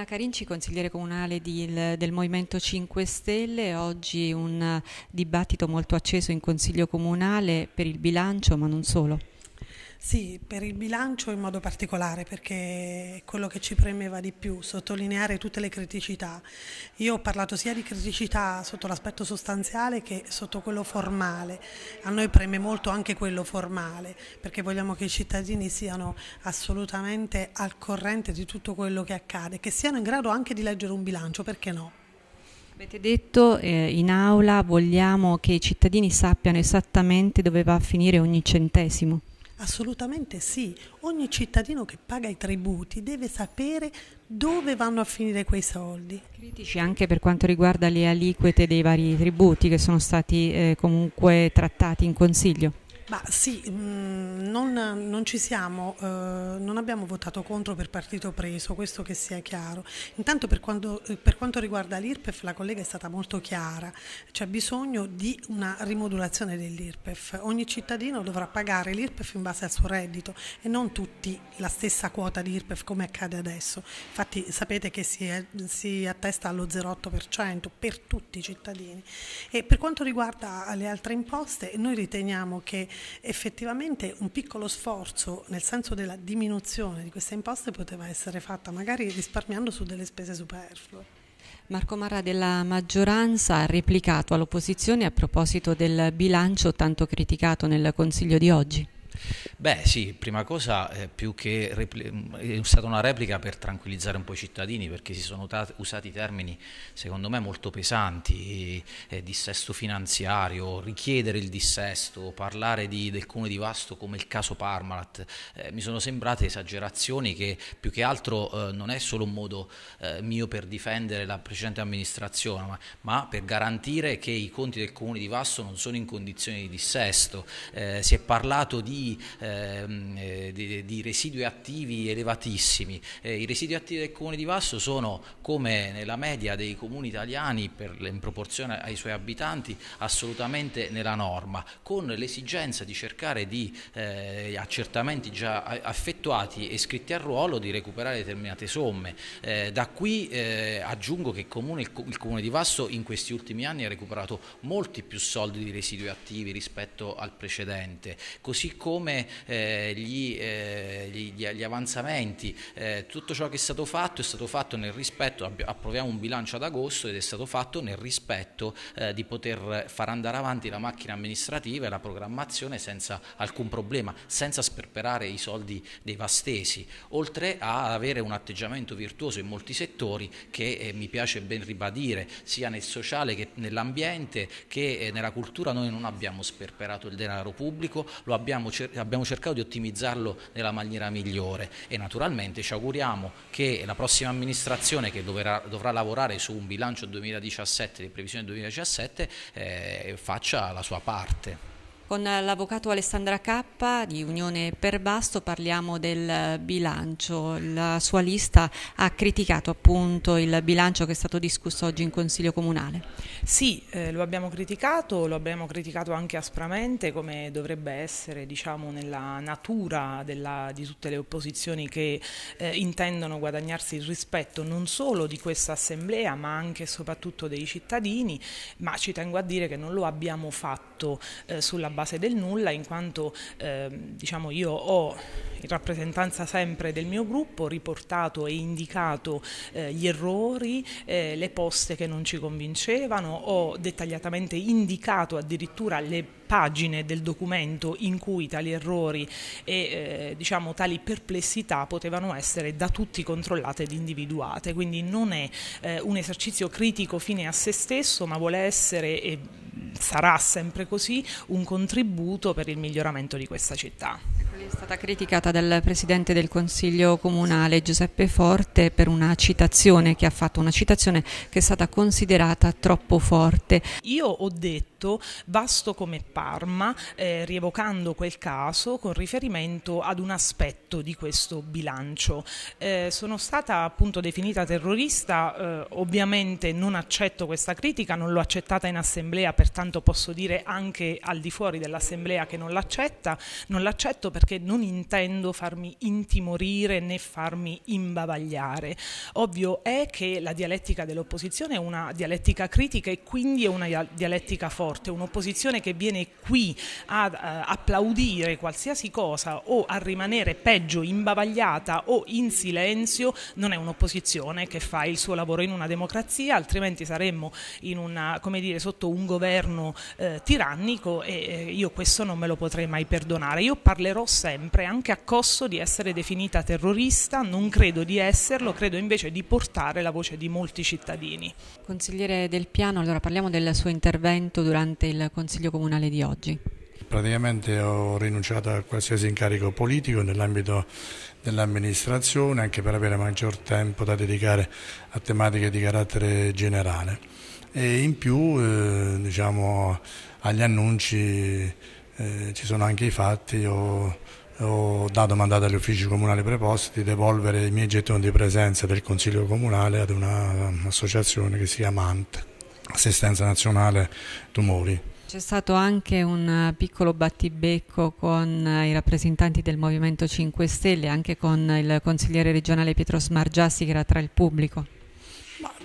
Marina Carinci, consigliere comunale di, del Movimento 5 Stelle, oggi un dibattito molto acceso in Consiglio Comunale per il bilancio, ma non solo. Sì, per il bilancio in modo particolare perché è quello che ci premeva di più, sottolineare tutte le criticità. Io ho parlato sia di criticità sotto l'aspetto sostanziale che sotto quello formale. A noi preme molto anche quello formale perché vogliamo che i cittadini siano assolutamente al corrente di tutto quello che accade, che siano in grado anche di leggere un bilancio, perché no? Avete detto eh, in aula vogliamo che i cittadini sappiano esattamente dove va a finire ogni centesimo. Assolutamente sì, ogni cittadino che paga i tributi deve sapere dove vanno a finire quei soldi. Critici anche per quanto riguarda le aliquote dei vari tributi che sono stati eh, comunque trattati in Consiglio. Ma sì, mm, non, non, ci siamo, eh, non abbiamo votato contro per partito preso, questo che sia chiaro. Intanto per quanto, per quanto riguarda l'IRPEF la collega è stata molto chiara, c'è bisogno di una rimodulazione dell'IRPEF, ogni cittadino dovrà pagare l'IRPEF in base al suo reddito e non tutti la stessa quota di IRPEF come accade adesso, infatti sapete che si, è, si attesta allo 0,8% per tutti i cittadini. E per quanto riguarda le altre imposte noi riteniamo che effettivamente un piccolo sforzo nel senso della diminuzione di queste imposte poteva essere fatta magari risparmiando su delle spese superflue. Marco Marra della maggioranza ha replicato all'opposizione a proposito del bilancio tanto criticato nel Consiglio di oggi. Beh sì, prima cosa eh, più che mm, è stata una replica per tranquillizzare un po' i cittadini perché si sono usati termini secondo me molto pesanti, eh, dissesto finanziario, richiedere il dissesto, parlare di, del comune di Vasto come il caso Parmalat, eh, mi sono sembrate esagerazioni che più che altro eh, non è solo un modo eh, mio per difendere la precedente amministrazione ma, ma, per garantire che i conti del comune di Vasto non sono in condizioni di dissesto, eh, si è parlato di Ehm, eh, di, di, residui attivi elevatissimi. Eh, I residui attivi del comune di Vasso sono, come nella media dei comuni italiani, le, in proporzione ai suoi abitanti, assolutamente nella norma, con l'esigenza di cercare di eh, accertamenti già effettuati e scritti a ruolo di recuperare determinate somme. Eh, da qui eh, aggiungo che il comune, il, il comune di Vasso in questi ultimi anni ha recuperato molti più soldi di residui attivi rispetto al precedente, così come eh, gli, eh, gli, gli, avanzamenti, eh, tutto ciò che è stato fatto è stato fatto nel rispetto, approviamo un bilancio ad agosto ed è stato fatto nel rispetto eh, di poter far andare avanti la macchina amministrativa e la programmazione senza alcun problema, senza sperperare i soldi dei vastesi, oltre a avere un atteggiamento virtuoso in molti settori che eh, mi piace ben ribadire, sia nel sociale che nell'ambiente che eh, nella cultura noi non abbiamo sperperato il denaro pubblico, lo abbiamo, cer abbiamo, cercato di ottimizzarlo nella maniera migliore e naturalmente ci auguriamo che la prossima amministrazione che dovrà, dovrà lavorare su un bilancio 2017, di previsione 2017, eh, faccia la sua parte. Con l'avvocato Alessandra Cappa di Unione per Basto parliamo del bilancio. La sua lista ha criticato appunto il bilancio che è stato discusso oggi in Consiglio Comunale. Sì, eh, lo abbiamo criticato, lo abbiamo criticato anche aspramente come dovrebbe essere diciamo, nella natura della, di tutte le opposizioni che eh, intendono guadagnarsi il rispetto non solo di questa Assemblea ma anche e soprattutto dei cittadini, ma ci tengo a dire che non lo abbiamo fatto fatto eh, sulla base del nulla, in quanto eh, diciamo io ho in rappresentanza sempre del mio gruppo riportato e indicato eh, gli errori, eh, le poste che non ci convincevano, ho dettagliatamente indicato addirittura le pagine del documento in cui tali errori e eh, diciamo, tali perplessità potevano essere da tutti controllate ed individuate. Quindi non è eh, un esercizio critico fine a se stesso, ma vuole essere e sarà sempre così un contributo per il miglioramento di questa città è stata criticata dal Presidente del Consiglio Comunale Giuseppe Forte per una citazione che ha fatto, una citazione che è stata considerata troppo forte. Io ho detto, vasto come Parma, eh, rievocando quel caso con riferimento ad un aspetto di questo bilancio. Eh, sono stata appunto definita terrorista, eh, ovviamente non accetto questa critica, non l'ho accettata in assemblea, pertanto posso dire anche al di fuori dell'assemblea che non l'accetta, non l'accetto perché non intendo farmi intimorire né farmi imbavagliare. Ovvio è che la dialettica dell'opposizione è una dialettica critica e quindi è una dialettica forte, un'opposizione che viene qui ad eh, applaudire qualsiasi cosa o a rimanere peggio imbavagliata o in silenzio non è un'opposizione che fa il suo lavoro in una democrazia, altrimenti saremmo una, dire, sotto un governo eh, tirannico e eh, io questo non me lo potrei mai perdonare. Io parlerò sempre sempre, anche a costo di essere definita terrorista, non credo di esserlo, credo invece di portare la voce di molti cittadini. Consigliere Del Piano, allora parliamo del suo intervento durante il Consiglio Comunale di oggi. Praticamente ho rinunciato a qualsiasi incarico politico nell'ambito dell'amministrazione anche per avere maggior tempo da dedicare a tematiche di carattere generale e in più eh, diciamo, agli annunci eh, ci sono anche i fatti, ho ho dato mandato agli uffici comunali preposti di devolvere i miei gettoni di presenza del Consiglio Comunale ad un'associazione um, che si chiama ANT, Assistenza Nazionale Tumori. C'è stato anche un uh, piccolo battibecco con uh, i rappresentanti del Movimento 5 Stelle, anche con il consigliere regionale Pietro Smargiassi che era tra il pubblico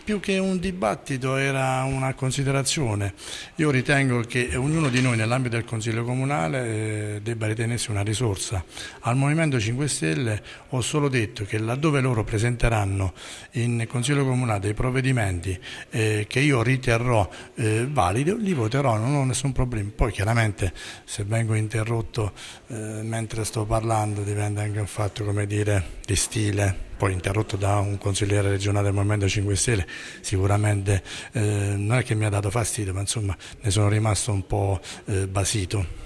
più che un dibattito era una considerazione. Io ritengo che ognuno di noi nell'ambito del Consiglio Comunale eh, debba ritenersi una risorsa. Al Movimento 5 Stelle ho solo detto che laddove loro presenteranno in Consiglio Comunale dei provvedimenti eh, che io riterrò eh, validi, li voterò, non ho nessun problema. Poi chiaramente se vengo interrotto mentre sto parlando diventa anche un fatto come dire, di stile poi interrotto da un consigliere regionale del Movimento 5 Stelle, sicuramente eh, non è che mi ha dato fastidio, ma insomma ne sono rimasto un po' eh, basito.